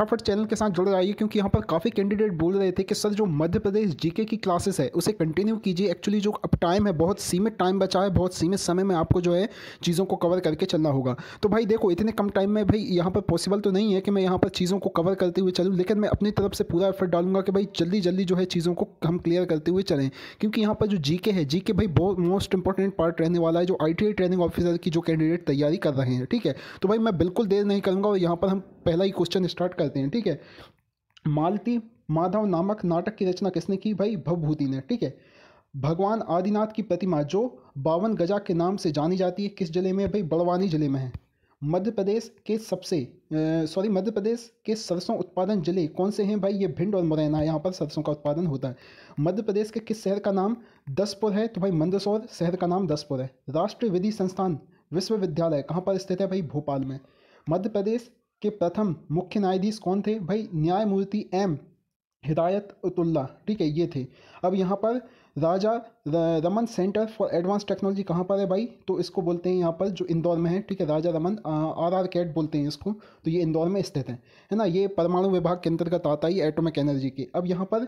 फटाफट चैनल के साथ जुड़ जाइए क्योंकि यहाँ पर काफ़ी कैंडिडेट बोल रहे थे कि सर जो मध्य प्रदेश जीके की क्लासेस है उसे कंटिन्यू कीजिए एक्चुअली जो अब टाइम है बहुत सीमित टाइम बचा है बहुत सीमित समय में आपको जो है चीज़ों को कवर करके चलना होगा तो भाई देखो इतने कम टाइम में भाई यहाँ पर पॉसिबल तो नहीं है कि मैं यहाँ पर चीज़ों को कवर करते हुए चलूँ लेकिन मैं अपनी तरफ से पूरा एफर्ट डालूंगा कि भाई जल्दी जल्दी जो है चीज़ों को हम क्लियर करते हुए चलें क्योंकि यहाँ पर जो जी है जी भाई बहुत मोस्ट इंपॉर्टेंट पार्ट रहने वाला है जो आई ट्रेनिंग ऑफिसर की जो कैंडिडेट तैयारी कर रहे हैं ठीक है तो भाई मैं बिल्कुल देर नहीं करूँगा और यहाँ पर हम पहला ही क्वेश्चन स्टार्ट करते हैं ठीक है मालती माधव नामक नाटक की रचना किसने की भाई भवभूति ने ठीक है भगवान आदिनाथ की प्रतिमा जो बावन गजा के नाम से जानी जाती है किस जिले में भाई बड़वानी जिले में है मध्य प्रदेश के सबसे सॉरी मध्य प्रदेश के सरसों उत्पादन जिले कौन से हैं भाई ये भिंड और मुरैना यहाँ पर सरसों का उत्पादन होता है मध्य प्रदेश के किस शहर का नाम दसपुर है तो भाई मंदसौर शहर का नाम दसपुर है राष्ट्रीय विधि संस्थान विश्वविद्यालय कहाँ पर स्थित है भाई भोपाल में मध्य प्रदेश के प्रथम मुख्य न्यायाधीश कौन थे भाई न्यायमूर्ति एम हिदायत उतुल्ला ठीक है ये थे अब यहाँ पर Raja Raman centre for advance technology कहाँ पर है भाई तो इसको बोलते हैं यहाँ पर जो इंदौर में है ठीक है Raja Raman R R CAT बोलते हैं इसको तो ये इंदौर में स्थित है है ना ये परमाणु विभाग के अंतर्गत आता ही एटोमिक एनर्जी के अब यहाँ पर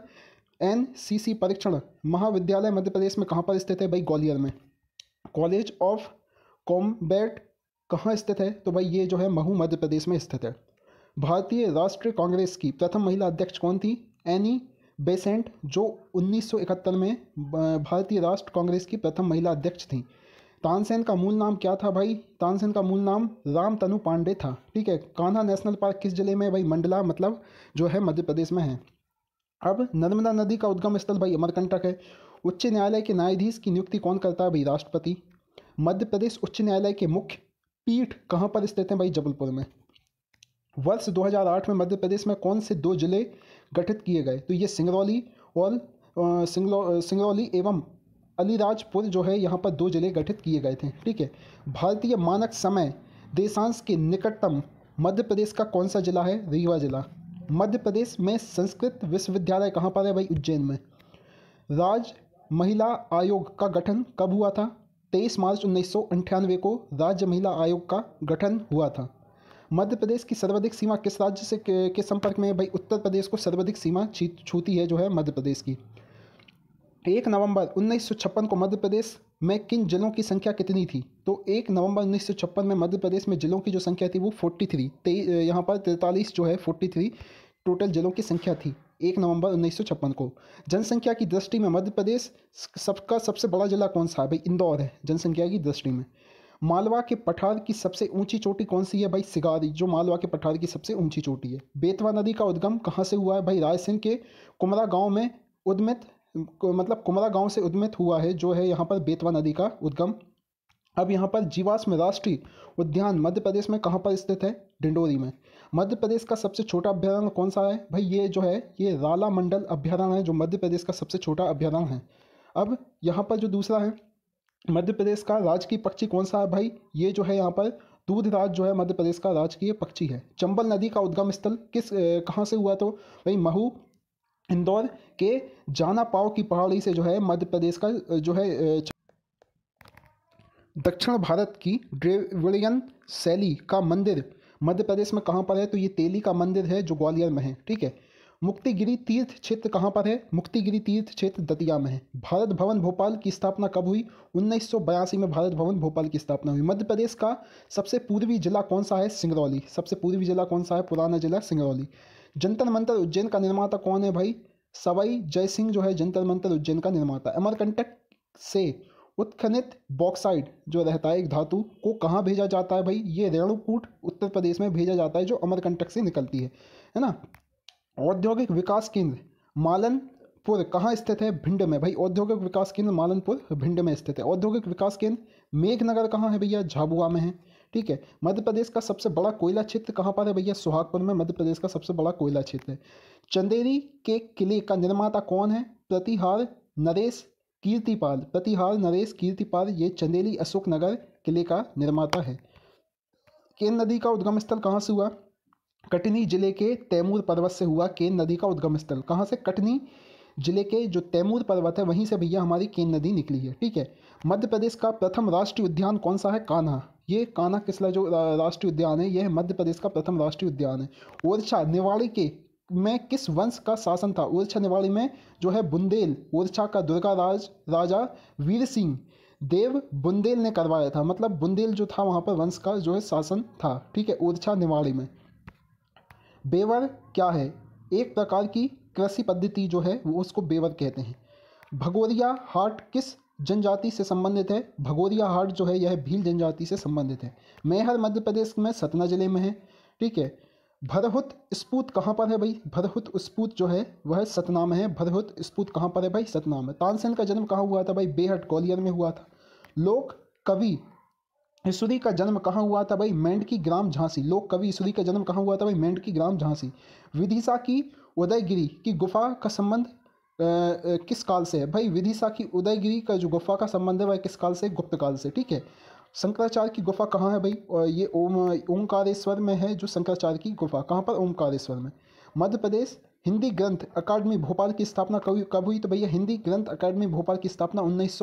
एन सी सी परीक्षण महाविद्यालय मध्य प्रदेश में कहाँ पर स्थित है भाई ग्वालियर में कॉलेज ऑफ कॉम्बैट कहाँ स्थित है तो भाई ये जो है महू मध्य प्रदेश में स्थित है भारतीय राष्ट्रीय कांग्रेस की प्रथम महिला अध्यक्ष कौन थी एनी बेसेंट जो 1971 में भारतीय राष्ट्र कांग्रेस की प्रथम महिला अध्यक्ष थी तानसेन का मूल नाम क्या था भाई तानसेन का मूल नाम राम तनु पांडे था ठीक है कान्हा नेशनल पार्क किस जिले में भाई मंडला मतलब जो है मध्य प्रदेश में है अब नर्मदा नदी का उद्गम स्थल भाई अमरकंटक है उच्च न्यायालय के न्यायाधीश की नियुक्ति कौन करता है भाई राष्ट्रपति मध्य प्रदेश उच्च न्यायालय के मुख्य पीठ कहाँ पर स्थित है भाई जबलपुर में वर्ष 2008 में मध्य प्रदेश में कौन से दो जिले गठित किए गए तो ये सिंगरौली और सिंगरौली एवं अलीराजपुर जो है यहाँ पर दो जिले गठित किए गए थे ठीक है भारतीय मानक समय देशांश के निकटतम मध्य प्रदेश का कौन सा जिला है रीवा जिला मध्य प्रदेश में संस्कृत विश्वविद्यालय कहाँ पर है भाई उज्जैन में राज महिला आयोग का गठन कब हुआ था तेईस मार्च उन्नीस को राज्य महिला आयोग का गठन हुआ था मध्य प्रदेश की सर्वाधिक सीमा किस राज्य से के, संपर्क में भाई उत्तर प्रदेश को सर्वाधिक सीमा छूती है जो है मध्य प्रदेश की एक नवंबर उन्नीस को मध्य प्रदेश में किन जिलों की संख्या कितनी थी तो एक नवंबर उन्नीस में मध्य प्रदेश में जिलों की जो संख्या थी वो फोर्टी थ्री यहाँ पर तैंतालीस जो है फोर्टी थ्री टोटल जिलों की संख्या थी एक नवंबर उन्नीस को जनसंख्या की दृष्टि में मध्य प्रदेश सबका सबसे बड़ा जिला कौन सा है भाई इंदौर है जनसंख्या की दृष्टि में मालवा के पठार की सबसे ऊंची चोटी कौन सी है भाई सिगारी जो मालवा के पठार की सबसे ऊंची चोटी है बेतवा नदी का उद्गम कहाँ से हुआ है भाई रायसेन के कुमरा गांव में उद्मित मतलब कुमरा गांव से उद्मित हुआ है जो है यहाँ पर बेतवा नदी का उद्गम अब यहाँ पर जीवाश्म राष्ट्रीय उद्यान मध्य प्रदेश में कहाँ पर स्थित है डिंडोरी में मध्य प्रदेश का सबसे छोटा अभ्यारण्य कौन सा है भाई ये जो है ये राला मंडल अभ्यारण्य है जो मध्य प्रदेश का सबसे छोटा अभ्यारण्य है अब यहाँ पर जो दूसरा है मध्य प्रदेश का राजकीय पक्षी कौन सा है भाई ये जो है यहाँ पर दूधराज जो है मध्य प्रदेश का राजकीय पक्षी है चंबल नदी का उद्गम स्थल किस कहाँ से हुआ तो भाई महू इंदौर के जाना पाव की पहाड़ी से जो है मध्य प्रदेश का जो है दक्षिण भारत की द्रेविड़ियन शैली का मंदिर मध्य प्रदेश में कहाँ पर है तो ये तेली का मंदिर है जो ग्वालियर में है ठीक है मुक्तिगिरी तीर्थ क्षेत्र कहाँ पर है मुक्तिगिरी तीर्थ क्षेत्र दतिया में है भारत भवन भोपाल की स्थापना कब हुई उन्नीस में भारत भवन भोपाल की स्थापना हुई मध्य प्रदेश का सबसे पूर्वी जिला कौन सा है सिंगरौली सबसे पूर्वी जिला कौन सा है पुराना जिला सिंगरौली जंतर मंतर उज्जैन का निर्माता कौन है भाई सवाई जय सिंह जो है जंतर मंतर उज्जैन का निर्माता अमरकंटक से उत्खनित बॉक्साइड जो रहता है एक धातु को कहाँ भेजा जाता है भाई ये रेणुकूट उत्तर प्रदेश में भेजा जाता है जो अमरकंटक से निकलती है है ना औद्योगिक विकास केंद्र मालनपुर कहाँ स्थित है भिंड में भाई औद्योगिक विकास केंद्र मालनपुर भिंड में स्थित है औद्योगिक विकास केंद्र मेघनगर कहाँ है भैया झाबुआ में है ठीक है मध्य प्रदेश का सबसे बड़ा कोयला क्षेत्र कहाँ पर है भैया सुहागपुर में मध्य प्रदेश का सबसे बड़ा कोयला क्षेत्र है चंदेरी के किले का निर्माता कौन है प्रतिहार नरेश कीर्तिपाल प्रतिहार नरेश कीर्तिपाल ये चंदेली अशोकनगर किले का निर्माता है केन नदी का उद्गम स्थल कहाँ से हुआ कटनी जिले के तैमूर पर्वत से हुआ केन नदी का उद्गम स्थल कहाँ से कटनी जिले के जो तैमूर पर्वत है वहीं से भैया हमारी केन नदी निकली है ठीक है मध्य प्रदेश का प्रथम राष्ट्रीय उद्यान कौन सा है कान्हा ये कान्हा किसला जो राष्ट्रीय उद्यान है यह मध्य प्रदेश का प्रथम राष्ट्रीय उद्यान है ओरछा निवाड़ी के में किस वंश का शासन था ओरछा निवाड़ी में जो है बुंदेल ओरछा का दुर्गा राज राजा वीर सिंह देव बुंदेल ने करवाया था मतलब बुंदेल जो था वहाँ पर वंश का जो है शासन था ठीक है ओरछा निवाड़ी में बेवर क्या है एक प्रकार की कृषि पद्धति जो है वो उसको बेवर कहते हैं भगोरिया हाट किस जनजाति से संबंधित है भगोरिया हाट जो है यह भील जनजाति से संबंधित है मेहर मध्य प्रदेश में सतना जिले में है ठीक है भदहुत स्पूत कहाँ पर है भाई भदहुत स्पूत जो है वह सतनाम है भदहुत स्पूत कहाँ पर है भाई सतना में तानसेन का जन्म कहाँ हुआ था भाई बेहट ग्वालियर में हुआ था लोक कवि ईश्वरी का जन्म कहाँ हुआ था भाई मेंढ की ग्राम झांसी लोक कवि ईश्वरी का जन्म कहाँ हुआ था भाई मेंढ की ग्राम झांसी विदिशा की उदयगिरी की गुफा का संबंध किस काल से है भाई विदिशा की उदयगिरी का जो गुफा का संबंध है वह किस काल से गुप्त काल से ठीक है शंकराचार्य की गुफा कहाँ है भाई और ये ओम ओंकारेश्वर में है जो शंकराचार्य की गुफा कहाँ पर ओंकारेश्वर में मध्य प्रदेश हिंदी ग्रंथ अकादमी भोपाल की स्थापना कब कब हुई तो भैया हिंदी ग्रंथ अकादमी भोपाल की स्थापना उन्नीस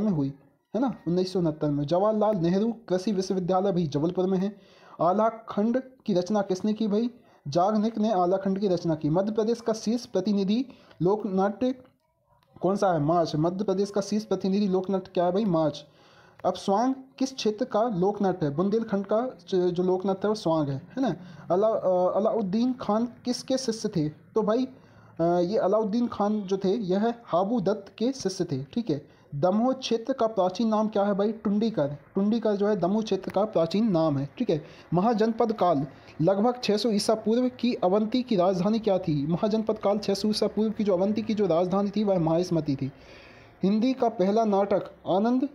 में हुई है ना उन्नीस में जवाहरलाल नेहरू कृषि विश्वविद्यालय भी जबलपुर में है आलाखंड की रचना किसने की भाई जागनिक ने आलाखंड की रचना की मध्य प्रदेश का शीर्ष प्रतिनिधि लोकनाट्य कौन सा है मार्च मध्य प्रदेश का शीर्ष प्रतिनिधि लोकनाट्य क्या है भाई मार्च अब स्वांग किस क्षेत्र का लोकनाट्य है बुंदेलखंड का जो लोकनाट्य है वो स्वांग है है ना अला अलाउद्दीन खान किसके शिष्य थे तो भाई ये अलाउद्दीन खान जो थे यह हाबू दत्त के शिष्य थे ठीक है दमोह क्षेत्र का प्राचीन नाम क्या है भाई टुंडीकर टुंडीकर जो है दमोह क्षेत्र का प्राचीन नाम है ठीक है महाजनपद काल लगभग 600 ईसा पूर्व की अवंती की राजधानी क्या थी महाजनपद काल 600 ईसा पूर्व की जो अवंती की जो राजधानी थी वह महास्मती थी हिंदी का पहला नाटक आनंद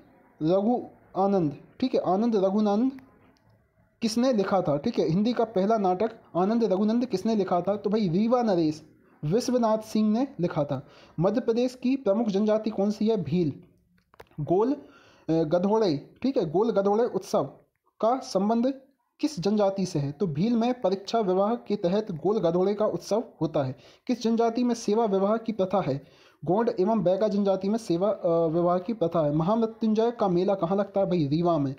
रघु आनंद ठीक है आनंद रघुनंद किसने लिखा था ठीक है हिंदी का पहला नाटक आनंद रघुनंद किसने लिखा था तो भाई रीवा नरेश विश्वनाथ सिंह ने लिखा था मध्य प्रदेश की प्रमुख जनजाति कौन सी है भील गोल गधोड़े ठीक है गोल गधोड़े उत्सव का संबंध किस जनजाति से है तो भील में परीक्षा विवाह के तहत गोल गधोड़े का उत्सव होता है किस जनजाति में सेवा विवाह की प्रथा है गोंड एवं बैगा जनजाति में सेवा विवाह की प्रथा है महामृत्युंजय का मेला कहाँ लगता है भाई रीवा में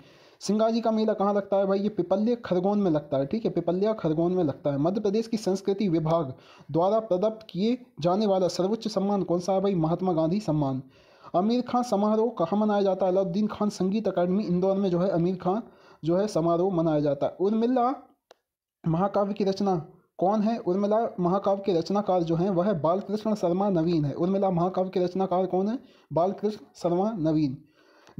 सिंगाजी का मेला कहाँ लगता है भाई ये पिपल्य खरगोन में लगता है ठीक है पिपल्या खरगोन में लगता है मध्य प्रदेश की संस्कृति विभाग द्वारा प्रदत्त किए जाने वाला सर्वोच्च सम्मान कौन सा है भाई महात्मा गांधी सम्मान आमिर खान समारोह कहाँ मनाया जाता है अलाउद्दीन खान संगीत अकादमी इंदौर में जो है आमिर खान जो है समारोह मनाया जाता है उर्मिल्ला महाकाव्य की रचना कौन है उर्मिला महाकाव्य के रचनाकार जो हैं वह है बालकृष्ण शर्मा नवीन है उर्मिला महाकाव्य के रचनाकार कौन है बालकृष्ण शर्मा नवीन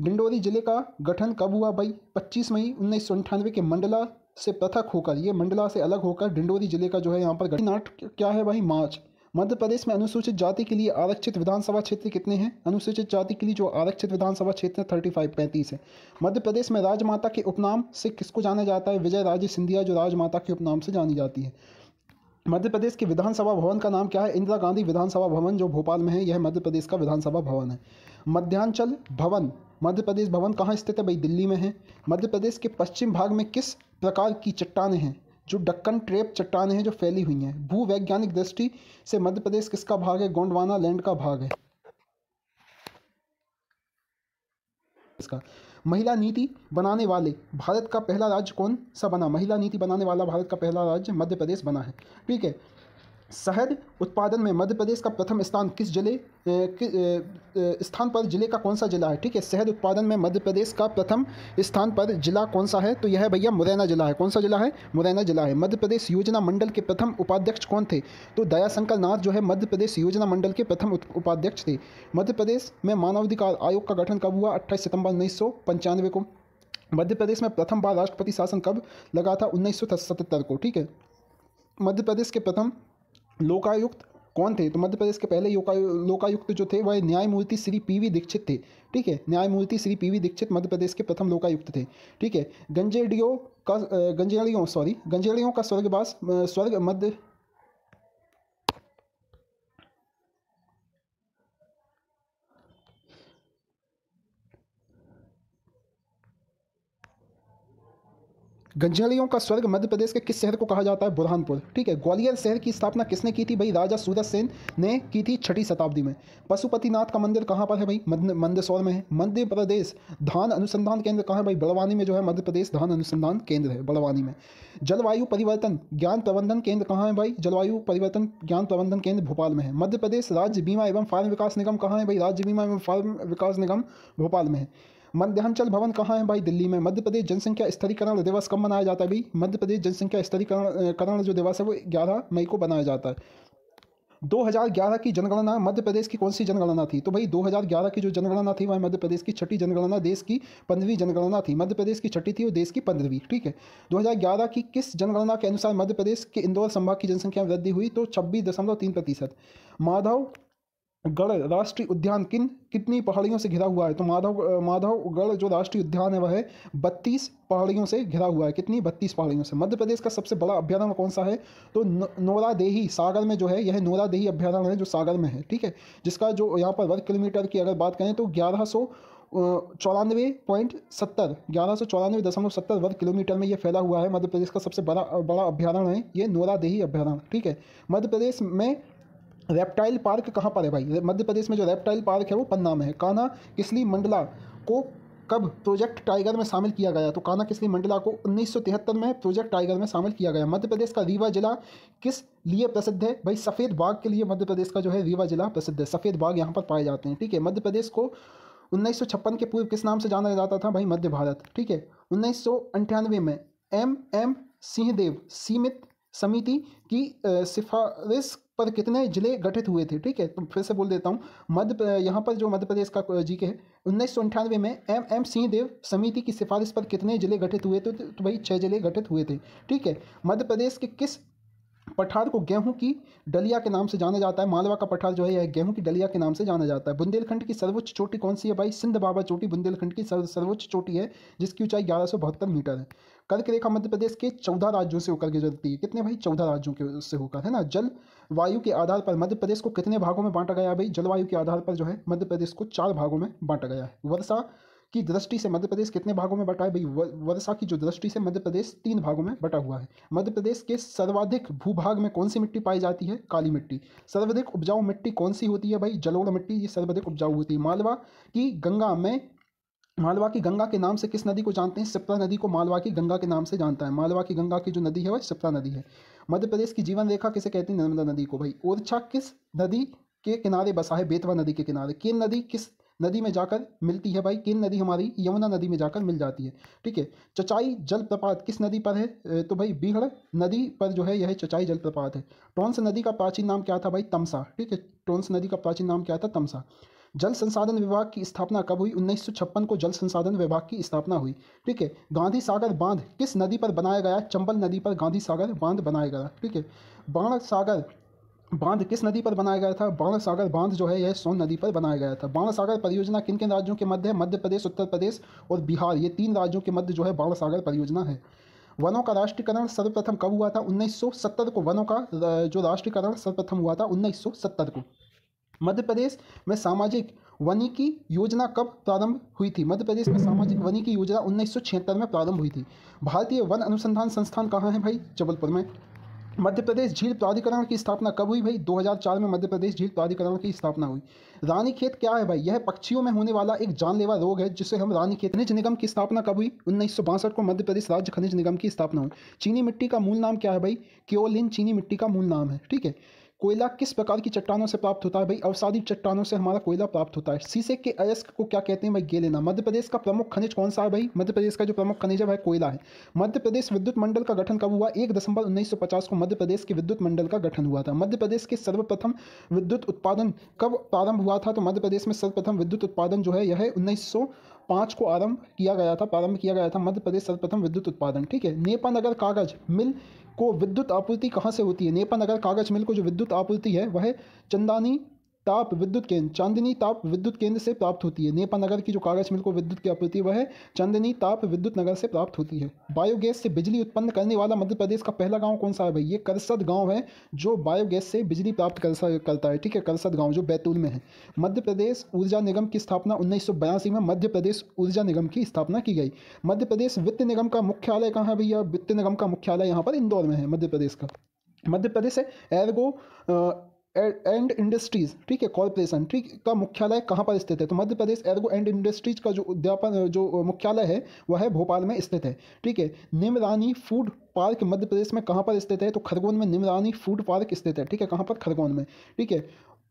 डिंडोरी जिले का गठन कब हुआ भाई 25 मई उन्नीस के मंडला से पृथक होकर ये मंडला से अलग होकर डिंडोरी जिले का जो है यहाँ पर गठन क्या है भाई मार्च मध्य प्रदेश में अनुसूचित जाति के लिए आरक्षित विधानसभा क्षेत्र कितने हैं अनुसूचित जाति के लिए जो आरक्षित विधानसभा क्षेत्र है थर्टी फाइव पैंतीस है मध्य प्रदेश में राजमाता के उपनाम से किसको जाना जाता है विजय राजे सिंधिया जो राजमाता के उपनाम से जानी जाती है मध्य प्रदेश के विधानसभा भवन का नाम क्या है इंदिरा गांधी विधानसभा भवन जो भोपाल में है यह मध्य प्रदेश का विधानसभा भवन है मध्यांचल भवन मध्य प्रदेश भवन कहाँ स्थित है भाई दिल्ली में है मध्य प्रदेश के पश्चिम भाग में किस प्रकार की चट्टानें हैं जो डक्कन ट्रेप चट्टानें हैं जो फैली हुई हैं भूवैज्ञानिक दृष्टि से मध्य प्रदेश किसका भाग है गोंडवाना लैंड का भाग है इसका महिला नीति बनाने वाले भारत का पहला राज्य कौन सा बना महिला नीति बनाने वाला भारत का पहला राज्य मध्य प्रदेश बना है ठीक है शहद उत्पादन में मध्य प्रदेश का प्रथम स्थान किस जिले कि, स्थान पर जिले का कौन सा जिला है ठीक है शहद उत्पादन में मध्य प्रदेश का प्रथम स्थान पर जिला कौन सा है तो यह है भैया मुरैना जिला है कौन सा जिला है मुरैना जिला है मध्य प्रदेश योजना मंडल के प्रथम उपाध्यक्ष कौन थे तो दयाशंकर नाथ जो है मध्य प्रदेश योजना मंडल के प्रथम उपाध्यक्ष थे मध्य प्रदेश में मानवाधिकार आयोग का गठन कब हुआ अट्ठाईस सितंबर उन्नीस को मध्य प्रदेश में प्रथम बार राष्ट्रपति शासन कब लगा था उन्नीस को ठीक है मध्य प्रदेश के प्रथम लोकायुक्त कौन थे तो मध्य प्रदेश के पहले लोकायुक्त जो थे वह न्यायमूर्ति श्री पीवी दीक्षित थे ठीक है न्यायमूर्ति श्री पीवी दीक्षित मध्य प्रदेश के प्रथम लोकायुक्त थे ठीक है गंजेडियो का गंजेड़ियों सॉरी गंजेड़ियों का स्वर्गवास स्वर्ग मध्य गंजलियों का स्वर्ग मध्य प्रदेश के किस शहर को कहा जाता है बुरहानपुर ठीक है ग्वालियर शहर की स्थापना किसने की थी भाई राजा सूरज सेन ने की थी छठी शताब्दी में पशुपतिनाथ का मंदिर कहाँ पर है भाई मंदसौर में है मध्य प्रदेश धान अनुसंधान केंद्र कहाँ है भाई बड़वानी में जो है मध्य प्रदेश धान अनुसंधान केंद्र है बड़वानी में जलवायु परिवर्तन ज्ञान प्रबंधन केंद्र कहाँ है भाई जलवायु परिवर्तन ज्ञान प्रबंधन केंद्र भोपाल में है मध्य प्रदेश राज्य बीमा एवं फार्म विकास निगम कहाँ है भाई राज्य बीमा एवं फार्म विकास निगम भोपाल में है मध्यांचल भवन कहाँ है भाई दिल्ली में मध्य प्रदेश जनसंख्या स्तरीकरण दिवस कब मनाया जाता है भाई मध्य प्रदेश जनसंख्या स्तरीकरण जो दिवस है वो ग्यारह मई को मनाया जाता है 2011 की जनगणना मध्य प्रदेश की कौन सी जनगणना थी तो भाई 2011 की जो जनगणना थी वह मध्य प्रदेश की छठी जनगणना देश की पंद्रहवीं जनगणना थी मध्य प्रदेश की छठी थी और देश की पंद्रहवीं ठीक है 2011 की किस जनगणना के अनुसार मध्य प्रदेश के इंदौर संभाग की जनसंख्या में वृद्धि हुई तो छब्बीस दशमलव तीन प्रतिशत माधव गढ़ राष्ट्रीय उद्यान किन कितनी पहाड़ियों से घिरा हुआ है तो माधव माधवगढ़ जो राष्ट्रीय उद्यान है वह बत्तीस पहाड़ियों से घिरा हुआ है कितनी बत्तीस पहाड़ियों से मध्य प्रदेश का सबसे बड़ा अभ्यारण्य कौन सा है तो देही सागर में जो है यह देही अभ्यारण्य है जो सागर में है ठीक है जिसका जो यहाँ पर वर्ग किलोमीटर की अगर बात करें तो ग्यारह सौ चौरानवे पॉइंट सत्तर ग्यारह सौ चौरानवे दशमलव सत्तर वर्ग किलोमीटर में यह फैला हुआ है मध्य प्रदेश का सबसे बड़ा बड़ा अभ्यारण्य है ये देही अभ्यारण्य ठीक है मध्य प्रदेश में रेप्टाइल पार्क कहाँ पर है भाई मध्य प्रदेश में जो रेप्टाइल पार्क है वो पन्ना में है काना किसली मंडला को कब प्रोजेक्ट टाइगर में शामिल किया गया तो काना किसली मंडला को 1973 में प्रोजेक्ट टाइगर में शामिल किया गया मध्य प्रदेश का रीवा जिला किस लिए प्रसिद्ध है भाई सफ़ेद बाग के लिए मध्य प्रदेश का जो है रीवा जिला प्रसिद्ध है सफ़ेद बाग यहाँ पर पाए जाते हैं ठीक है मध्य प्रदेश को उन्नीस के पूर्व किस नाम से जाना जाता था भाई मध्य भारत ठीक है उन्नीस में एम एम सिंहदेव सीमित समिति की सिफारिश पर कितने जिले गठित हुए थे ठीक है तो फिर से बोल देता हूँ मध्य यहाँ पर जो मध्य प्रदेश का जी के है उन्नीस सौ अंठानवे में एम एम सिंहदेव समिति की सिफारिश पर कितने जिले गठित हुए थे तो भाई तो छः जिले गठित हुए थे ठीक है मध्य प्रदेश के किस पठार को गेहूं की डलिया के नाम से जाना जाता है मालवा का पठार जो है यह गेहूं की डलिया के नाम से जाना जाता है बुंदेलखंड की सर्वोच्च चोटी कौन सी है भाई सिंध बाबा चोटी बुंदेलखंड की सर्वोच्च चोटी है जिसकी ऊंचाई ग्यारह मीटर है कर्क रेखा मध्य प्रदेश के चौदह राज्यों से होकर के गुजरती है कितने भाई चौदह राज्यों के से होकर है ना जल वायु के आधार पर मध्य प्रदेश को कितने भागों में बांटा गया है भाई जलवायु के आधार पर जो है मध्य प्रदेश को चार भागों में बांटा गया है वर्षा की दृष्टि से मध्य प्रदेश कितने भागों में बटा है भाई वर्षा की जो दृष्टि से मध्य प्रदेश तीन भागों में बटा हुआ है मध्य प्रदेश के सर्वाधिक भूभाग में कौन सी मिट्टी पाई जाती है काली मिट्टी सर्वाधिक उपजाऊ मिट्टी कौन सी होती है भाई जलोड़ मिट्टी ये सर्वाधिक उपजाऊ होती है मालवा की गंगा में मालवा की गंगा के नाम से किस नदी को जानते हैं सिप्ता नदी को मालवा की गंगा के नाम से जानता है मालवा की गंगा की जो नदी है वह सिप्ता नदी है मध्य प्रदेश की जीवन रेखा किसे कहती है नर्मदा नदी को भाई ओरछा किस नदी के किनारे बसा है बेतवा नदी के किनारे केन नदी किस नदी में जाकर मिलती है भाई किन नदी हमारी यमुना नदी में जाकर मिल जाती है ठीक है चचाई जलप्रपात किस नदी पर है तो भाई बीहड़ नदी पर जो है यह चचाई जलप्रपात है टोंस नदी का प्राचीन नाम क्या था भाई तमसा ठीक है टोंस नदी का प्राचीन नाम क्या था तमसा जल संसाधन विभाग की स्थापना कब हुई उन्नीस को जल संसाधन विभाग की स्थापना हुई ठीक है गांधी सागर बांध किस नदी पर बनाया गया चंबल नदी पर गांधी सागर बांध बनाया गया ठीक है बाण सागर बांध किस नदी पर बनाया गया था बाण सागर बांध जो है यह सोन नदी पर बनाया गया था बाण सागर परियोजना किन किन राज्यों के मध्य है मध्य प्रदेश उत्तर प्रदेश और बिहार ये तीन राज्यों के मध्य जो है बाण सागर परियोजना है वनों का राष्ट्रीयकरण सर्वप्रथम कब हुआ था 1970 को वनों का जो राष्ट्रीयकरण सर्वप्रथम हुआ था 1970 को मध्य प्रदेश में सामाजिक वनिकी योजना कब प्रारंभ हुई थी मध्य प्रदेश में सामाजिक वनिकी योजना उन्नीस में प्रारंभ हुई थी भारतीय वन अनुसंधान संस्थान कहाँ है भाई जबलपुर में मध्य प्रदेश झील प्राधिकरण की स्थापना कब हुई भाई 2004 में मध्य प्रदेश झील प्राधिकरण की स्थापना हुई रानीखेत क्या है भाई यह पक्षियों में होने वाला एक जानलेवा रोग है जिसे हम खेत खनिज निगम की स्थापना कब हुई उन्नीस को मध्य प्रदेश राज्य खनिज निगम की स्थापना हुई चीनी मिट्टी का मूल नाम क्या है भाई क्योलिन चीनी मिट्टी का मूल नाम है ठीक है कोयला किस प्रकार की चट्टानों से प्राप्त होता है भाई अवसादी चट्टानों से हमारा कोयला प्राप्त होता है सीसे के अयस्क को क्या कहते हैं भाई गेलेना मध्य प्रदेश का प्रमुख खनिज कौन सा है भाई मध्य प्रदेश का जो प्रमुख खनिज है भाई कोयला है मध्य प्रदेश विद्युत मंडल का गठन कब हुआ एक दिसंबर उन्नीस को मध्य प्रदेश के विद्युत मंडल का गठन हुआ था मध्य प्रदेश के सर्वप्रथम विद्युत उत्पादन कब प्रारंभ हुआ था तो मध्य प्रदेश में सर्वप्रथम विद्युत उत्पादन जो है यह उन्नीस पाँच को आरंभ किया गया था प्रारंभ किया गया था मध्य प्रदेश सर्वप्रथम विद्युत उत्पादन ठीक है नेपा नगर कागज मिल को विद्युत आपूर्ति कहाँ से होती है नेपा नगर कागज मिल को जो विद्युत आपूर्ति है वह चंदानी ताप विद्युत केंद्र चांदनी ताप विद्युत केंद्र से प्राप्त होती है नेपा नगर की जो कागज मिल को विद्युत की आपूर्ति वह चांदनी ताप विद्युत नगर से प्राप्त होती है बायोगैस से बिजली उत्पन्न करने वाला मध्य प्रदेश का पहला गाँव कौन सा है भाई ये करसद गाँव है जो बायोगैस से बिजली प्राप्त कर करता है ठीक है करसद गाँव जो बैतूल में है मध्य प्रदेश ऊर्जा निगम की स्थापना उन्नीस में मध्य प्रदेश ऊर्जा निगम की स्थापना की गई मध्य प्रदेश वित्त निगम का मुख्यालय कहाँ है भैया वित्त निगम का मुख्यालय यहाँ पर इंदौर में है मध्य प्रदेश का मध्य प्रदेश है एर्गो एंड इंडस्ट्रीज ठीक है कॉरपोरेशन ठीक का मुख्यालय कहाँ पर स्थित है तो मध्य प्रदेश एर्गो एंड इंडस्ट्रीज का जो उद्यापन जो मुख्यालय है वह है भोपाल में स्थित है ठीक है निमरानी फूड पार्क मध्य प्रदेश में कहाँ पर स्थित है तो खरगोन में निमरानी फूड पार्क स्थित है ठीक है कहाँ पर खरगोन में ठीक है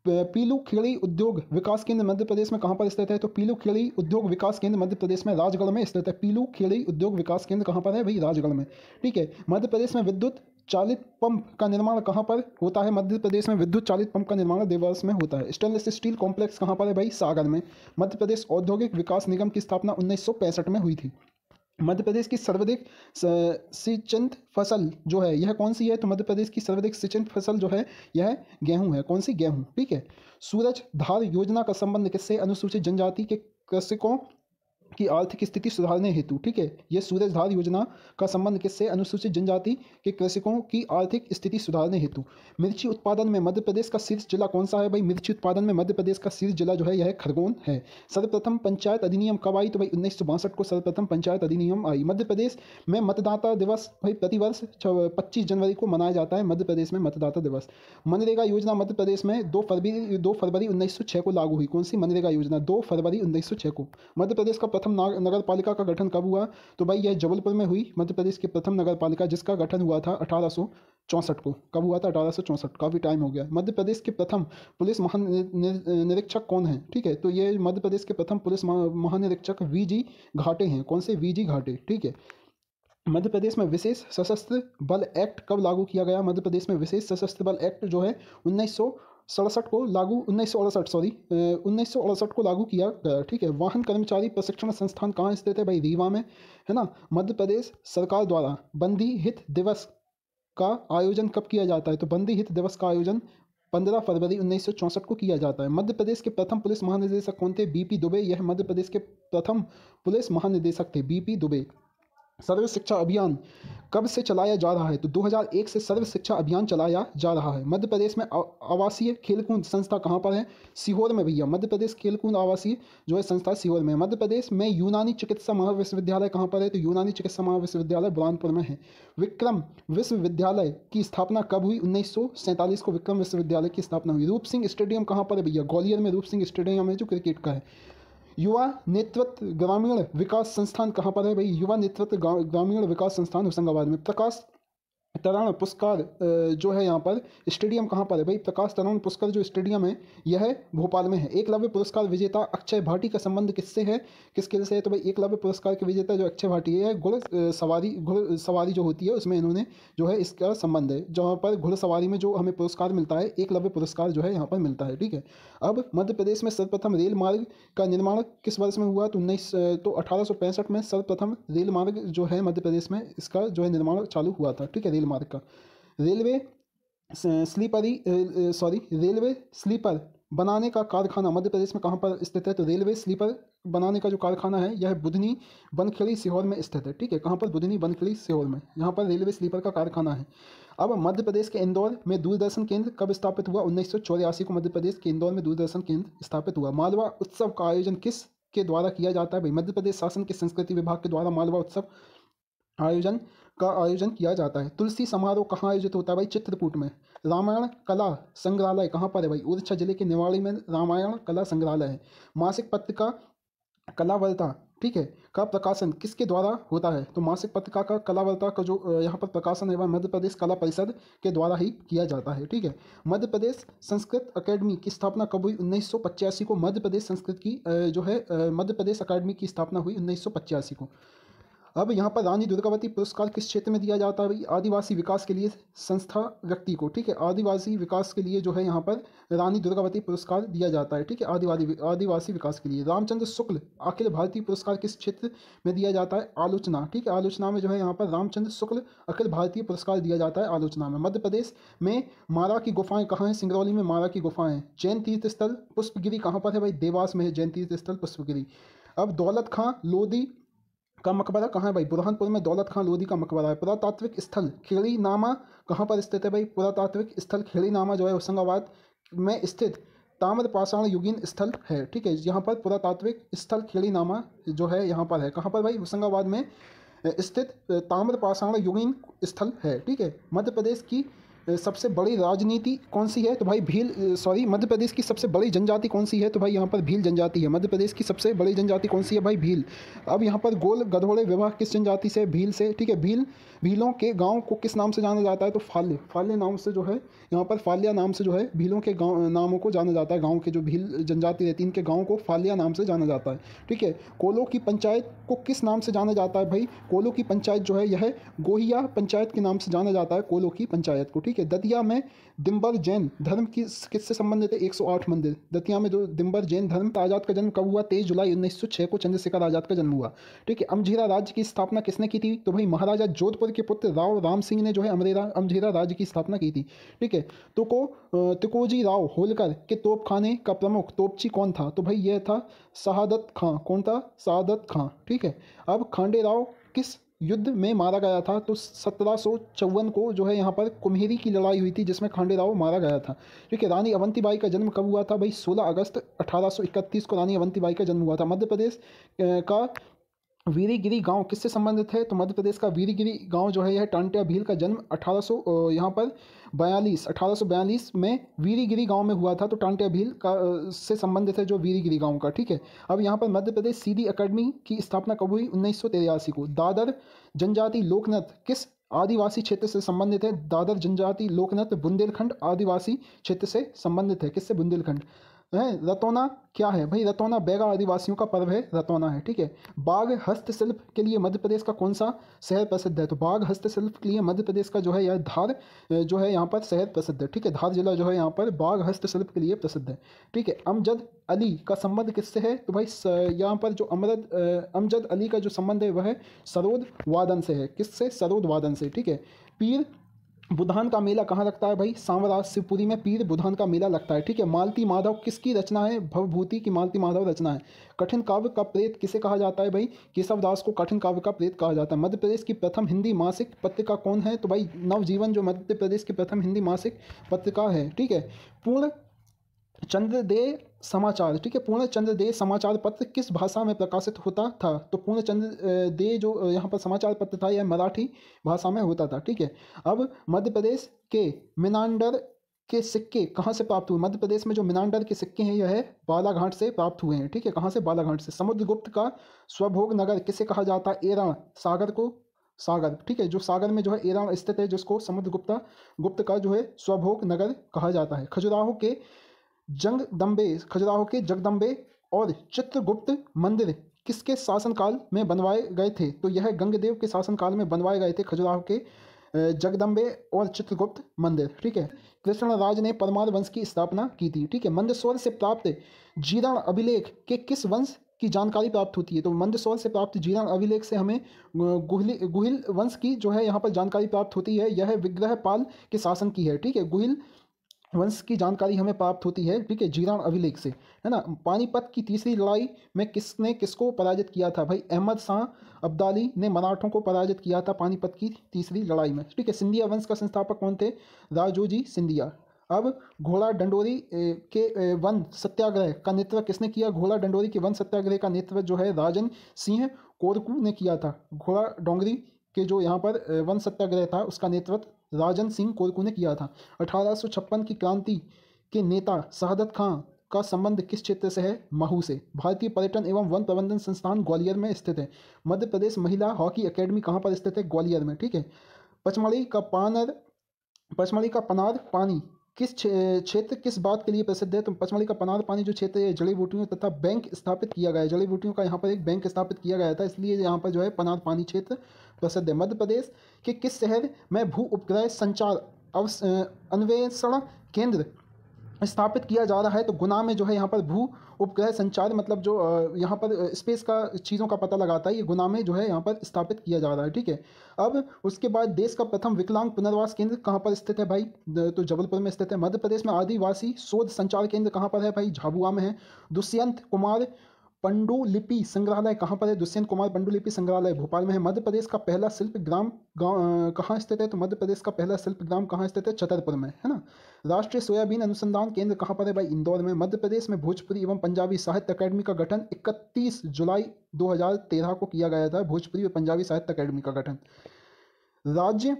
पीलू खेड़ी उद्योग विकास केंद्र मध्य प्रदेश में कहाँ पर स्थित है तो पीलू खेड़ी उद्योग विकास केंद्र मध्य प्रदेश में राजगढ़ में स्थित है पीलू खेड़ी उद्योग विकास केंद्र कहाँ पर है भाई राजगढ़ में ठीक है मध्य प्रदेश में विद्युत चालित पंप का निर्माण कहाँ पर होता है मध्य प्रदेश में विद्युत चालित पंप का निर्माण देवास में होता है स्टेनलेस स्टील कॉम्प्लेक्स कहाँ पर है भाई सागर में मध्य प्रदेश औद्योगिक विकास निगम की स्थापना उन्नीस में हुई थी मध्य प्रदेश की सर्वाधिक सिंचित फसल जो है यह कौन सी है तो मध्य प्रदेश की सर्वाधिक सिंचित फसल जो है यह गेहूं है कौन सी गेहूं ठीक है सूरज धार योजना का संबंध किससे अनुसूचित जनजाति के कृषकों की आर्थिक स्थिति सुधारने हेतु ठीक है यह सूरजधार योजना का संबंध किससे अनुसूचित जनजाति के कृषकों की आर्थिक स्थिति सुधारने हेतु मिर्ची उत्पादन में मध्य प्रदेश का शीर्ष जिला कौन सा है भाई मिर्ची उत्पादन में मध्य प्रदेश का शीर्ष जिला जो है यह खरगोन है सर्वप्रथम पंचायत अधिनियम कब आई तो भाई उन्नीस को सर्वप्रथम पंचायत अधिनियम आई मध्य प्रदेश में मतदाता दिवस भाई प्रतिवर्ष पच्चीस जनवरी को मनाया जाता है मध्य प्रदेश में मतदाता दिवस मनरेगा योजना मध्य प्रदेश में दो फरवरी दो फरवरी उन्नीस को लागू हुई कौन सी मनरेगा योजना दो फरवरी उन्नीस को मध्य प्रदेश का प्रथम नगर पालिका का गठन कब हुआ तो भाई यह जबलपुर में हुई मध्य प्रदेश की प्रथम नगर पालिका जिसका गठन हुआ था अठारह चौंसठ को कब हुआ था अठारह सौ चौंसठ काफ़ी टाइम हो गया मध्य प्रदेश के प्रथम पुलिस महानिरीक्षक कौन है ठीक है तो ये मध्य प्रदेश के प्रथम पुलिस महानिरीक्षक वी घाटे हैं कौन से वी घाटे ठीक है मध्य प्रदेश में विशेष सशस्त्र बल एक्ट कब लागू किया गया मध्य प्रदेश में विशेष सशस्त्र बल एक्ट जो है सड़सठ को लागू उन्नीस सॉरी उन्नीस को लागू किया गया ठीक है वाहन कर्मचारी प्रशिक्षण संस्थान कहाँ स्थित है भाई रीवा में है ना मध्य प्रदेश सरकार द्वारा बंदी हित दिवस का आयोजन कब किया जाता है तो बंदी हित दिवस का आयोजन 15 फरवरी उन्नीस को किया जाता है मध्य प्रदेश के प्रथम पुलिस महानिदेशक कौन थे बीपी दुबे यह मध्य प्रदेश के प्रथम पुलिस महानिदेशक थे बीपी दुबे सर्व शिक्षा अभियान कब से चलाया जा रहा है तो 2001 से सर्व शिक्षा अभियान चलाया जा रहा है मध्य प्रदेश में आवासीय खेलकूद संस्था कहाँ पर है सीहोर में भैया मध्य प्रदेश खेलकूद आवासीय जो है संस्था सीहोर में मध्य प्रदेश में यूनानी चिकित्सा महाविश्वविद्यालय कहाँ पर है तो यूनानी चिकित्सा महाविश्वविद्यालय बुरानपुर में है विक्रम विश्वविद्यालय की स्थापना कब हुई उन्नीस को विक्रम विश्वविद्यालय की स्थापना हुई रूप सिंह स्टेडियम कहाँ पर है भैया ग्वालियर में रूप सिंह स्टेडियम है जो क्रिकेट का है युवा नेतृत्व ग्रामीण विकास संस्थान कहाँ पर है भाई युवा नेतृत्व ग्रामीण विकास संस्थान होशंगाबाद में प्रकाश तरण पुष्कर जो है यहाँ पर स्टेडियम कहाँ पर है भाई प्रकाश तरण पुष्कर जो स्टेडियम है यह भोपाल में है एकलव्य पुरस्कार विजेता अक्षय भाटी का संबंध किससे है किस खेल से है तो भाई एकलव्य पुरस्कार के विजेता जो अक्षय भाटी है घुड़ सवारी घुड़ सवारी जो होती है उसमें इन्होंने जो है इसका संबंध है जहाँ पर घुड़ सवारी में जो हमें पुरस्कार मिलता है एकलव्य पुरस्कार जो है यहाँ पर मिलता है ठीक है अब मध्य प्रदेश में सर्वप्रथम रेल मार्ग का निर्माण किस वर्ष में हुआ तो उन्नीस तो अठारह में सर्वप्रथम रेल मार्ग जो है मध्य प्रदेश में इसका जो है निर्माण चालू हुआ था ठीक है रेल मार्ग का रेलवे स्लीपरी सॉरी रेलवे स्लीपर बनाने का कारखाना मध्य प्रदेश में कहाँ पर स्थित है तो रेलवे स्लीपर बनाने का जो कारखाना है यह बुधनी बनखेड़ी सीहोर में स्थित है ठीक है कहाँ पर बुधनी बनखेड़ी सीहोर में यहाँ पर रेलवे स्लीपर का कारखाना है अब मध्य प्रदेश के इंदौर में दूरदर्शन केंद्र कब स्थापित हुआ उन्नीस को मध्य प्रदेश के इंदौर में दूरदर्शन केंद्र स्थापित हुआ मालवा उत्सव का आयोजन किस के द्वारा किया जाता है भाई मध्य प्रदेश शासन के संस्कृति विभाग के द्वारा मालवा उत्सव आयोजन का आयोजन किया जाता है तुलसी समारोह कहाँ आयोजित होता है भाई चित्रकूट में रामायण कला संग्रहालय कहाँ पर है भाई उड़ीसा जिले के निवाड़ी में रामायण कला संग्रहालय है मासिक पत्रिका कलावर्ता ठीक है का प्रकाशन किसके द्वारा होता है तो मासिक पत्रिका का कलावर्ता का जो यहाँ पर प्रकाशन है वह मध्य प्रदेश कला परिषद के द्वारा ही किया जाता है ठीक है मध्य प्रदेश संस्कृत अकेडमी की स्थापना कब हुई उन्नीस को मध्य प्रदेश संस्कृत की जो है मध्य प्रदेश अकेडमी की स्थापना हुई उन्नीस को अब यहाँ पर रानी दुर्गावती पुरस्कार किस क्षेत्र में दिया जाता है भाई आदिवासी विकास के लिए संस्था व्यक्ति को ठीक है आदिवासी विकास के लिए जो है यहाँ पर रानी दुर्गावती पुरस्कार दिया जाता है ठीक है आदिवासी आदिवासी विकास के लिए रामचंद्र शुक्ल अखिल भारतीय पुरस्कार किस क्षेत्र में दिया जाता है आलोचना ठीक है आलोचना में जो है यहाँ पर रामचंद्र शुक्ल अखिल भारतीय पुरस्कार दिया जाता है आलोचना में मध्य प्रदेश में मारा की गुफाएं कहाँ हैं सिंगरौली में मारा की गुफाएं जैन तीर्थ स्थल पुष्पगिरी कहाँ पर है भाई देवास में है जैन तीर्थ स्थल पुष्पगिरी अब दौलत खां लोधी का मकबरा कहाँ है भाई बुरहानपुर में दौलत खान लोधी का मकबरा है पुरातात्विक स्थल खेड़ी नामा कहाँ पर स्थित है भाई पुरातात्विक स्थल खेड़ी नामा जो है होशंगाबाद में स्थित ताम्र पाषाण युगीन स्थल है ठीक है यहाँ पर पुरातात्विक स्थल खेड़ी नामा जो है यहाँ पर है कहाँ पर भाई होशंगाबाद में स्थित ताम्र पाषाण युगीन स्थल है ठीक है मध्य प्रदेश की सबसे बड़ी राजनीति कौन सी है तो भाई भील सॉरी मध्य प्रदेश की सबसे बड़ी जनजाति कौन सी है तो भाई यहाँ पर भील जनजाति है मध्य प्रदेश की सबसे बड़ी जनजाति कौन सी है भाई भील अब यहाँ पर गोल गधोड़े विवाह किस जनजाति से भील से ठीक है भील भीलों के गांव को किस नाम से जाना जाता है तो फाल्य फाल्य नाम से जो है यहाँ पर फालिया नाम से जो है भीलों के गाँव नामों को जाना जाता है गाँव के जो भील जनजाति रहती है इनके गाँव को फालिया नाम से जाना जाता है ठीक है कोलो की पंचायत को किस नाम से जाना जाता है भाई कोलो की पंचायत जो है यह गोहिया पंचायत के नाम से जाना जाता है कोलो की पंचायत को ठीक है दतिया में दिम्बर जैन धर्म की किससे संबंधित है 108 मंदिर दतिया में जो दिम्बर जैन धर्म आज़ाद का जन्म कब हुआ तेईस जुलाई 1906 को चंद्रशेखर आज़ाद का जन्म हुआ ठीक है अमझीरा राज्य की स्थापना किसने की थी तो भाई महाराजा जोधपुर अकबर के पुत्र राव राम सिंह ने जो है अमरेरा अमझेरा राज्य की स्थापना की थी ठीक है तो को तिकोजी राव होलकर के तोपखाने का प्रमुख तोपची कौन था तो भाई यह था शहादत खां कौन था शहादत खां ठीक है अब खांडे राव किस युद्ध में मारा गया था तो सत्रह को जो है यहाँ पर कुम्हेरी की लड़ाई हुई थी जिसमें खांडे राव मारा गया था ठीक है रानी अवंतीबाई का जन्म कब हुआ था भाई 16 अगस्त 1831 को रानी अवंतीबाई का जन्म हुआ था मध्य प्रदेश का वीरीगिरी गांव किससे संबंधित है तो मध्य प्रदेश का वीरीगिरी गांव जो है यह टांटिया भील का जन्म 1800 सौ यहाँ पर बयालीस अठारह में वीरीगिरी गांव में हुआ था तो टांटिया भील का से संबंधित है जो वीरीगिरी गांव का ठीक है अब यहाँ पर मध्य प्रदेश सीधी अकेडमी की स्थापना कब हुई उन्नीस को दादर जनजाति लोकनत किस आदिवासी क्षेत्र से संबंधित है दादर जनजाति लोकनृत्य बुंदेलखंड आदिवासी क्षेत्र से संबंधित है किससे बुंदेलखंड है रतौना क्या है भाई रतौना बैगा आदिवासियों का पर्व है रतौना है ठीक है बाघ हस्तशिल्प के लिए मध्य प्रदेश का कौन सा शहर प्रसिद्ध है तो बाघ हस्तशिल्प के लिए मध्य प्रदेश का जो है यह धार जो है यहाँ पर शहर प्रसिद्ध है ठीक है धार जिला जो है यहाँ पर बाघ हस्तशिल्प के लिए प्रसिद्ध है ठीक है अमजद अली का संबंध किससे है तो भाई यहाँ पर जो अमरद अमजद अली का जो संबंध है वह सरोद वादन से है किससे सरोद वादन से ठीक है पीर बुधान का मेला कहाँ लगता है भाई सांवराज शिवपुरी में पीर बुधान का मेला लगता है ठीक है मालती माधव किसकी रचना है भवभूति की मालती माधव रचना है कठिन काव्य का प्रेत किसे कहा जाता है भाई केशवदास को कठिन काव्य का प्रेत कहा जाता है मध्य प्रदेश की प्रथम हिंदी मासिक पत्रिका कौन है तो भाई नवजीवन जो मध्य प्रदेश की प्रथम हिंदी मासिक पत्रिका है ठीक है पूर्ण चंद्रदेह समाचार ठीक है पूर्ण दे समाचार पत्र किस भाषा में प्रकाशित होता था तो पूर्ण दे जो यहाँ पर समाचार पत्र था यह मराठी भाषा में होता था ठीक है अब मध्य प्रदेश के मिनांडर के सिक्के कहाँ से प्राप्त हुए मध्य प्रदेश में जो मिनांडर के सिक्के हैं यह है बालाघाट से प्राप्त हुए हैं ठीक है कहाँ से बालाघाट से समुद्रगुप्त का स्वभोग नगर किसे कहा जाता है एरण सागर को सागर ठीक है जो सागर में जो है एरण स्थित है जिसको समुद्रगुप्ता गुप्त का जो है स्वभोग नगर कहा जाता है खजुराहो के जंगदम्बे खजुराहो के जगदम्बे और चित्रगुप्त मंदिर किसके शासनकाल में बनवाए गए थे तो यह गंगदेव के शासनकाल में बनवाए गए थे खजुराहो के जगदम्बे और चित्रगुप्त मंदिर ठीक है कृष्णराज ने परमार वंश की स्थापना की थी ठीक है मंदसौर से प्राप्त जीरण अभिलेख के किस वंश की जानकारी प्राप्त होती है तो मंदसौर से प्राप्त जीरण अभिलेख से हमें गुहली गुहिल वंश की जो है यहाँ पर जानकारी प्राप्त होती है यह विग्रह पाल के शासन की है ठीक है गुहिल वंश की जानकारी हमें प्राप्त होती है ठीक है जीराण अभिलेख से है ना पानीपत की तीसरी लड़ाई में किसने किसको पराजित किया था भाई अहमद शाह अब्दाली ने मराठों को पराजित किया था पानीपत की तीसरी लड़ाई में ठीक है सिंधिया वंश का संस्थापक कौन थे राजोजी सिंधिया अब घोड़ा डंडोरी के वन सत्याग्रह का नेतृत्व किसने किया घोड़ा डंडोरी के वन सत्याग्रह का नेतृत्व जो है राजन सिंह कोरकू ने किया था घोड़ा डोंगरी के जो यहाँ पर वन सत्याग्रह था उसका नेतृत्व राजन सिंह कोरकू ने किया था अठारह की क्रांति के नेता शहादत खां का संबंध किस क्षेत्र से है महू से भारतीय पर्यटन एवं वन प्रबंधन संस्थान ग्वालियर में स्थित है मध्य प्रदेश महिला हॉकी अकेडमी कहाँ पर स्थित है ग्वालियर में ठीक है पचमढ़ी का पानर पचमढ़ी का पनार पानी किस क्षेत्र किस बात के लिए प्रसिद्ध है तो पचमढ़ी का पनार पानी जो क्षेत्र है जड़ी बूटियों तथा बैंक स्थापित किया गया है जड़ी बूटियों का यहाँ पर एक बैंक स्थापित किया गया था इसलिए यहाँ पर जो है पनार पानी क्षेत्र प्रसिद्ध है मध्य प्रदेश के किस शहर में भू उपग्रह संचार अन्वेषण केंद्र स्थापित किया जा रहा है तो गुना में जो है यहाँ पर भू उपग्रह संचार मतलब जो यहाँ पर स्पेस का चीज़ों का पता लगाता है ये गुना में जो है यहाँ पर स्थापित किया जा रहा है ठीक है अब उसके बाद देश का प्रथम विकलांग पुनर्वास केंद्र कहाँ पर स्थित है भाई तो जबलपुर में स्थित है मध्य प्रदेश में आदिवासी शोध संचार केंद्र कहाँ पर है भाई झाबुआ में है दुष्यंत कुमार पंडुलिपि संग्रहालय कहाँ पर है दुष्यंत कुमार पंडुलिपि संग्रहालय भोपाल में है मध्य प्रदेश का पहला शिल्प ग्राम कहाँ स्थित है तो मध्य प्रदेश का पहला शिल्प ग्राम कहाँ स्थित है छतरपुर में है ना राष्ट्रीय सोयाबीन अनुसंधान केंद्र कहाँ पर है भाई इंदौर में मध्य प्रदेश में भोजपुरी एवं पंजाबी साहित्य अकेडमी का गठन इकतीस जुलाई दो को किया गया था भोजपुरी व पंजाबी साहित्य अकेडमी का गठन राज्य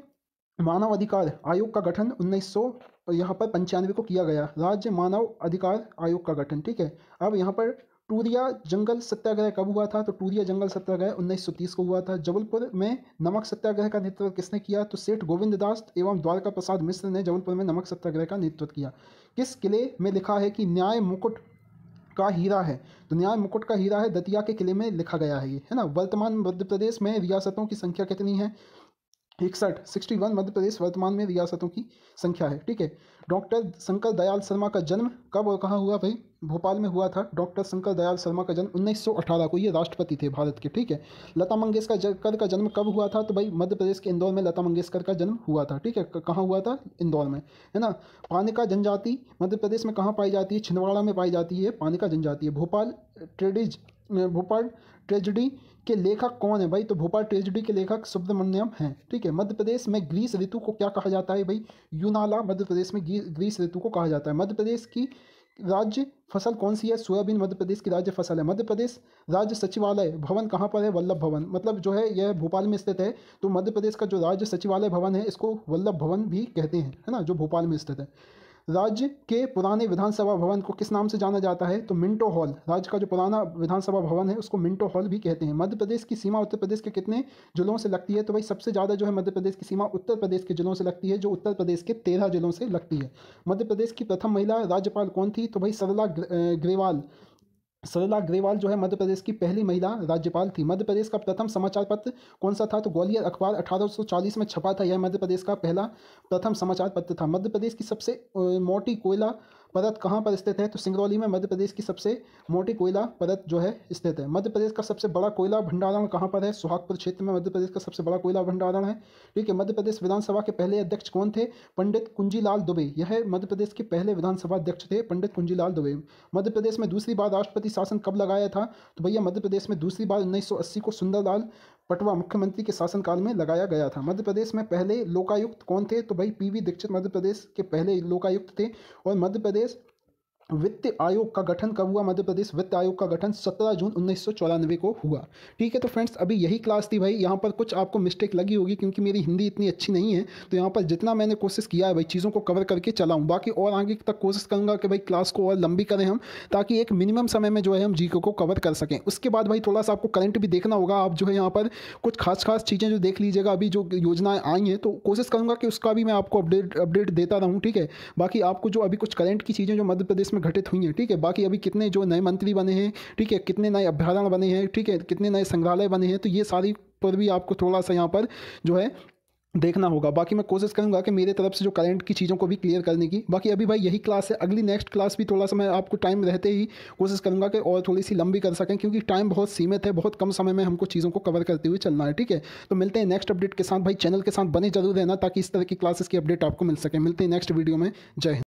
मानव अधिकार आयोग का गठन उन्नीस सौ यहाँ पर पंचानवे को किया गया राज्य मानव अधिकार आयोग का गठन ठीक है अब यहाँ पर टूरिया जंगल सत्याग्रह कब हुआ था तो टूरिया जंगल सत्याग्रह 1930 को हुआ था जबलपुर में नमक सत्याग्रह का नेतृत्व किसने किया तो सेठ गोविंद दास एवं द्वारका प्रसाद मिश्र ने जबलपुर में नमक सत्याग्रह का नेतृत्व किया किस किले में लिखा है कि न्याय मुकुट का हीरा है तो न्याय मुकुट का हीरा है दतिया के किले में लिखा गया है ये है ना वर्तमान मध्य प्रदेश में रियासतों की संख्या कितनी है इकसठ सिक्सटी वन मध्य प्रदेश वर्तमान में रियासतों की संख्या है ठीक है डॉक्टर शंकर दयाल शर्मा का जन्म कब और कहाँ हुआ भाई भोपाल में हुआ था डॉक्टर शंकर दयाल शर्मा का जन्म 1918 को ये राष्ट्रपति थे भारत के ठीक है लता मंगेशकर का जन्म कब हुआ था तो भाई मध्य प्रदेश के इंदौर में लता मंगेशकर का जन्म हुआ था ठीक है कहाँ हुआ था इंदौर में है ना पानिका जनजाति मध्य प्रदेश में कहाँ पाई जाती है छिंदवाड़ा में पाई जाती है पानिका जनजाति है भोपाल ट्रेडिज भोपाल ट्रेजडी के लेखक कौन है भाई तो भोपाल ट्रेजिडी के लेखक सुब्रमण्यम हैं ठीक है मध्य प्रदेश में ग्रीस ऋतु को क्या कहा जाता है भाई यूनाला मध्य प्रदेश में ग्रीस ऋतु को कहा जाता है मध्य प्रदेश की राज्य फसल कौन सी है सोयाबीन मध्य प्रदेश की राज्य फसल है मध्य प्रदेश राज्य सचिवालय भवन कहाँ पर है वल्लभ भवन मतलब जो है यह भोपाल में स्थित है तो मध्य प्रदेश का जो राज्य सचिवालय भवन है इसको वल्लभ भवन भी कहते हैं है ना जो भोपाल में स्थित है राज्य के पुराने विधानसभा भवन को किस नाम से जाना जाता है तो मिंटो हॉल राज्य का जो पुराना विधानसभा भवन है उसको मिंटो हॉल भी कहते हैं मध्य प्रदेश की सीमा उत्तर प्रदेश के कितने जिलों से लगती है तो भाई सबसे ज़्यादा जो है मध्य प्रदेश की सीमा उत्तर प्रदेश के जिलों से लगती है जो उत्तर प्रदेश के तेरह जिलों से लगती है मध्य प्रदेश की प्रथम महिला राज्यपाल कौन थी तो भाई सरला ग्रेवाल सरला अग्रवाल जो है मध्य प्रदेश की पहली महिला राज्यपाल थी मध्य प्रदेश का प्रथम समाचार पत्र कौन सा था तो ग्वालियर अखबार 1840 में छपा था यह मध्य प्रदेश का पहला प्रथम समाचार पत्र था मध्य प्रदेश की सबसे मोटी कोयला परत कहाँ पर स्थित है तो सिंगरौली में मध्य प्रदेश की सबसे मोटी कोयला परत जो है स्थित है मध्य प्रदेश का सबसे बड़ा कोयला भंडारण कहाँ पर है सुहागपुर क्षेत्र में मध्य प्रदेश का सबसे बड़ा कोयला भंडारण है ठीक है मध्य प्रदेश विधानसभा के पहले अध्यक्ष कौन थे पंडित कुंजीलाल दुबे यह मध्य प्रदेश के पहले विधानसभा अध्यक्ष थे पंडित कुंजीलाल दुबे मध्य प्रदेश में दूसरी बार राष्ट्रपति शासन कब लगाया था तो भैया मध्य प्रदेश में दूसरी बार उन्नीस को सुंदरलाल पटवा मुख्यमंत्री के शासनकाल में लगाया गया था मध्य प्रदेश में पहले लोकायुक्त कौन थे तो भाई पीवी दीक्षित मध्य प्रदेश के पहले लोकायुक्त थे और मध्य प्रदेश वित्त आयोग का गठन कब हुआ मध्य प्रदेश वित्त आयोग का गठन 17 जून उन्नीस को हुआ ठीक है तो फ्रेंड्स अभी यही क्लास थी भाई यहाँ पर कुछ आपको मिस्टेक लगी होगी क्योंकि मेरी हिंदी इतनी अच्छी नहीं है तो यहाँ पर जितना मैंने कोशिश किया है भाई चीज़ों को कवर करके चलाऊँ बाकी और आगे तक कोशिश करूँगा कि भाई क्लास को और लंबी करें हम ताकि एक मिनिमम समय में जो है हम जी को कवर कर सकें उसके बाद भाई थोड़ा सा आपको करंट भी देखना होगा आप जो है यहाँ पर कुछ खास खास चीज़ें जो देख लीजिएगा अभी जो योजनाएँ आई हैं तो कोशिश करूँगा कि उसका भी मैं आपको अपडेट अपडेट देता रहूँ ठीक है बाकी आपको जो अभी कुछ करंट की चीज़ें जो मध्य प्रदेश में में घटित हुई हैं ठीक है बाकी अभी कितने जो नए मंत्री बने हैं ठीक है कितने नए अभ्यारण बने हैं ठीक है कितने नए संग्रहालय बने हैं तो ये सारी पर भी आपको थोड़ा सा यहाँ पर जो है देखना होगा बाकी मैं कोशिश करूंगा कि मेरे तरफ से जो करंट की चीज़ों को भी क्लियर करने की बाकी अभी भाई यही क्लास है अगली नेक्स्ट क्लास भी थोड़ा सा मैं आपको टाइम रहते ही कोशिश करूंगा कि और थोड़ी सी लंबी कर सकें क्योंकि टाइम बहुत सीमित है बहुत कम समय में हमको चीज़ों को कवर करते हुए चलना है ठीक है तो मिलते हैं नेक्स्ट अपडेट के साथ भाई चैनल के साथ बने जरूर रहना ताकि इस तरह की क्लासेस की अपडेट आपको मिल सके मिलते हैं नेक्स्ट वीडियो में जय हिंद